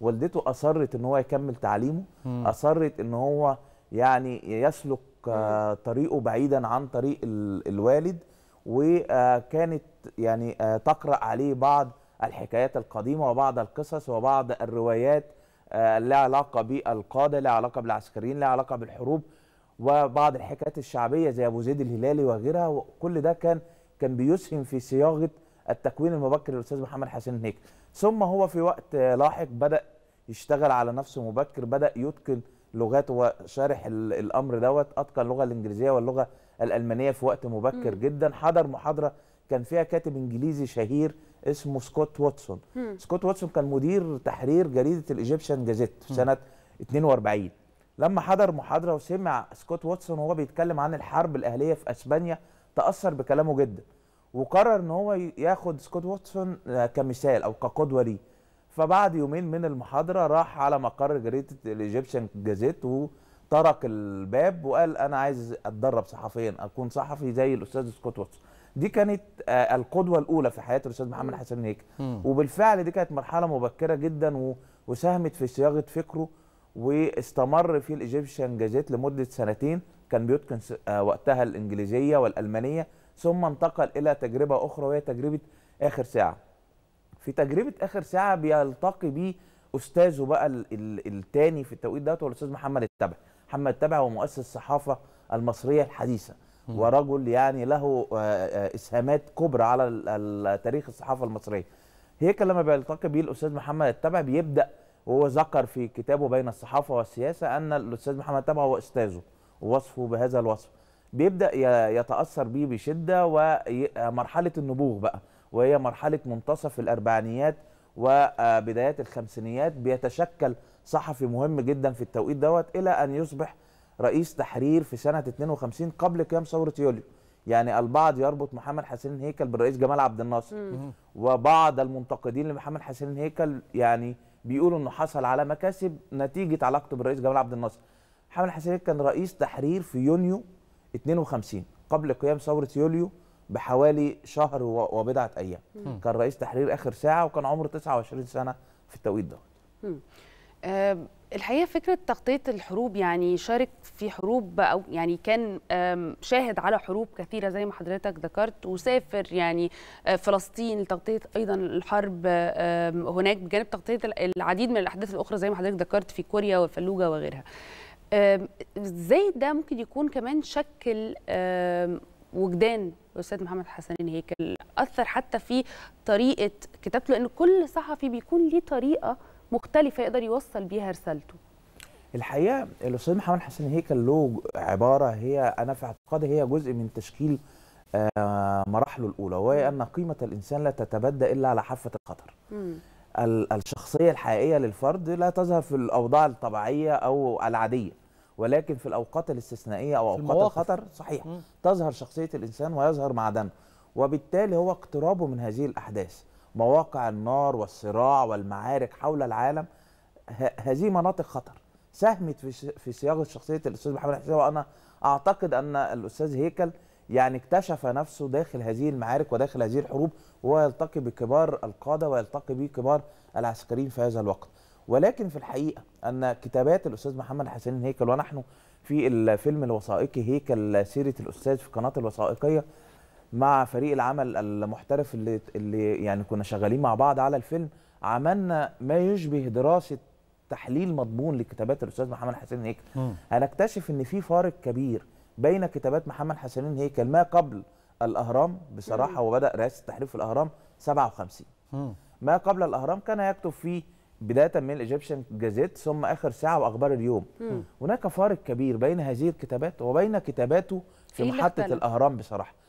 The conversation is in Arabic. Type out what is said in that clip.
والدته اصرت ان هو يكمل تعليمه مم. اصرت ان هو يعني يسلك مم. آه، طريقه بعيدا عن طريق الوالد وكانت يعني آه، تقرا عليه بعض الحكايات القديمه وبعض القصص وبعض الروايات آه، لها علاقه بالقاده لها علاقه بالعسكريين لها علاقه بالحروب وبعض الحكايات الشعبيه زي ابو زيد الهلالي وغيرها وكل ده كان كان بيسهم في صياغه التكوين المبكر للاستاذ محمد حسين هيك ثم هو في وقت لاحق بدا يشتغل على نفسه مبكر بدا يتقن لغات وشارح الامر دوت اتقن اللغه الانجليزيه واللغه الالمانيه في وقت مبكر مم. جدا حضر محاضره كان فيها كاتب انجليزي شهير اسمه سكوت واتسون مم. سكوت واتسون كان مدير تحرير جريده الايجيبشن جازيت في سنه 42 لما حضر محاضره وسمع سكوت واتسون وهو بيتكلم عن الحرب الاهليه في اسبانيا تاثر بكلامه جدا وقرر ان هو ياخد سكوت واتسون آه، كمثال او كقدوه ليه فبعد يومين من المحاضره راح على مقر جريده الايجيبشن جازيت وطرق الباب وقال انا عايز اتدرب صحفيا اكون صحفي زي الاستاذ سكوت واتسون دي كانت آه، القدوه الاولى في حياه الاستاذ محمد حسن هيك وبالفعل دي كانت مرحله مبكره جدا وساهمت في صياغه فكره واستمر في الايجيبشن جازيت لمده سنتين كان بيتقن آه، وقتها الانجليزيه والالمانيه ثم انتقل الى تجربه اخرى وهي تجربه اخر ساعه في تجربه اخر ساعه بيلتقي بيه استاذه بقى الثاني في التوقيت دوت هو الاستاذ محمد التبع محمد التبع هو مؤسس الصحافه المصريه الحديثه ورجل يعني له آه، آه، اسهامات كبرى على تاريخ الصحافه المصريه هيك لما بيلتقي بيه الاستاذ محمد التبع بيبدا وهو ذكر في كتابه بين الصحافه والسياسه ان الاستاذ محمد التبع هو استاذه ووصفه بهذا الوصف بيبدا يتاثر بيه بشده ومرحله النبوغ بقى وهي مرحله منتصف الاربعينيات وبدايات آه، الخمسينيات بيتشكل صحفي مهم جدا في التوقيت دوت الى ان يصبح رئيس تحرير في سنه 52 قبل قيام ثوره يوليو يعني البعض يربط محمد حسين هيكل بالرئيس جمال عبد الناصر وبعض المنتقدين لمحمد حسين هيكل يعني بيقولوا انه حصل على مكاسب نتيجه علاقته بالرئيس جمال عبد الناصر محمد حسين هيكل كان رئيس تحرير في يونيو 52 قبل قيام ثوره يوليو بحوالي شهر وبضعه ايام كان رئيس تحرير اخر ساعه وكان عمره 29 سنه في التوقيت ده آه، الحقيقه فكره تغطيه الحروب يعني شارك في حروب او يعني كان شاهد على حروب كثيره زي ما حضرتك ذكرت وسافر يعني آه، فلسطين لتغطيه ايضا الحرب هناك بجانب تغطيه العديد من الاحداث الاخرى زي ما حضرتك ذكرت في كوريا والفلوجه وغيرها ازاي ده ممكن يكون كمان شكل وجدان الاستاذ محمد حسنين هيكل اثر حتى في طريقه كتابته لان كل صحفي بيكون ليه طريقه مختلفه يقدر يوصل بيها رسالته الحقيقه الاستاذ محمد حسن هيكل له عباره هي انا في اعتقادي هي جزء من تشكيل آه، مراحله الاولى وهي ان قيمه الانسان لا تتبدى الا على حافه الخطر الشخصيه الحقيقيه للفرد لا تظهر في الاوضاع الطبيعيه او العاديه ولكن في الاوقات الاستثنائيه او اوقات الخطر صحيح م. تظهر شخصيه الانسان ويظهر معدنه وبالتالي هو اقترابه من هذه الاحداث مواقع النار والصراع والمعارك حول العالم هذه مناطق خطر ساهمت في في صياغه شخصيه الاستاذ محمد حسين وانا اعتقد ان الاستاذ هيكل يعني اكتشف نفسه داخل هذه المعارك وداخل هذه الحروب وهو يلتقي بكبار القاده ويلتقي بكبار العسكريين في هذا الوقت ولكن في الحقيقه ان كتابات الاستاذ محمد حسين هيكل ونحن في الفيلم الوثائقي هيكل سيره الاستاذ في قناه الوثائقيه مع فريق العمل المحترف اللي اللي يعني كنا شغالين مع بعض على الفيلم عملنا ما يشبه دراسه تحليل مضمون لكتابات الاستاذ محمد حسين هيكل هنكتشف ان في فارق كبير بين كتابات محمد حسين هيكل ما قبل الاهرام بصراحه وبدا رئاسه تحرير في الاهرام 57 ما قبل الاهرام كان يكتب فيه بدايه من الايجيبشن جازيت ثم اخر ساعه واخبار اليوم هناك فارق كبير بين هذه الكتابات وبين كتاباته في محطه الاهرام بصراحه